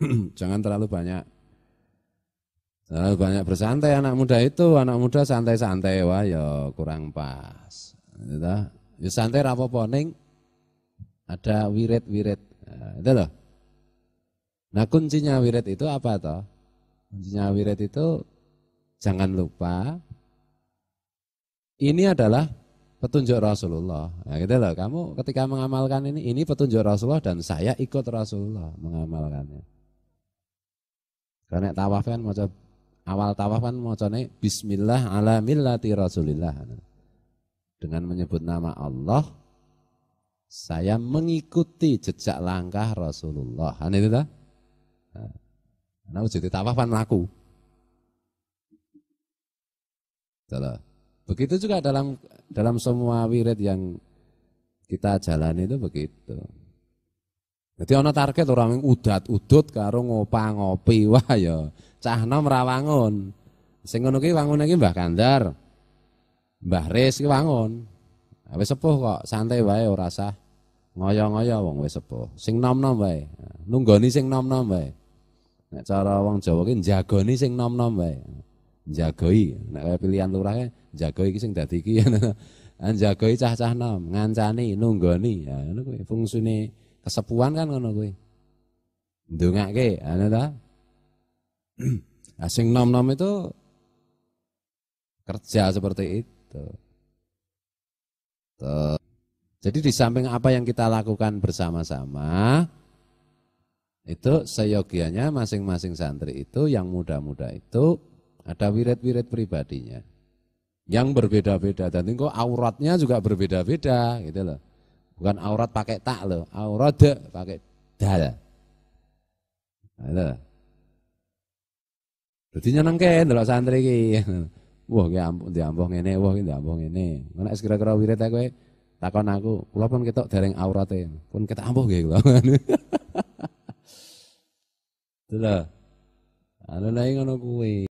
jangan terlalu banyak terlalu banyak bersantai anak muda itu anak muda santai-santai wah ya kurang pas gitu. ya santai rapo poning ada wirid-wirid nah, itu loh nah kuncinya wirid itu apa toh kuncinya wirid itu jangan lupa ini adalah petunjuk Rasulullah. Nah, gitu loh, kamu ketika mengamalkan ini, ini petunjuk Rasulullah dan saya ikut Rasulullah mengamalkannya. Karena tawaf kan maca awal tawaf kan macane bismillah ala millati Rasulillah. Dengan menyebut nama Allah saya mengikuti jejak langkah Rasulullah. Kan itu dah? Nah, jadi tawaf kan laku. Begitu juga dalam dalam semua wirid yang kita jalani itu begitu. Jadi ana target orang yang udat-udut karo ngopah-ngopi. Wah ya cah nom rawangun. Sing ngono ki wangun iki Mbah Kandar. Mbah Res ki wangun. Nah, wis sepuh kok, santai wae ora sah. Ngoyo-ngoyo wong wis sepuh. Sing nom-nom wae. Nunggoni sing nom-nom wae. Nek cara wong Jawa ki njagoni sing nom-nom wae. jagoi Nek kaya pilihan lurah e njagoi iki sing dadi iki. Njagoi cah-cah nom, ngancani, nunggoni. Ya ngono kuwi fungsine Kesepuan kan ngono kuwi. Ndongake, ana ta? dah Asing nom-nom itu kerja seperti itu. Tuh. Jadi di samping apa yang kita lakukan bersama-sama, itu seyogianya masing-masing santri itu yang muda-muda itu ada wirid-wirid pribadinya yang berbeda-beda dan kok auratnya juga berbeda-beda gitu loh. Bukan aurat pakai tak loh, aurat pakai dal. Nah, Ada. nyenang nyenengke ndelok santri ki. Wah, ki ampun diampuh ini, wah ki ini mana es kira-kira wirid ta eh, takon aku, kalau pun kita dereng aurate. Pun kita ampuh loh Itu lah. Anu lain ngono kue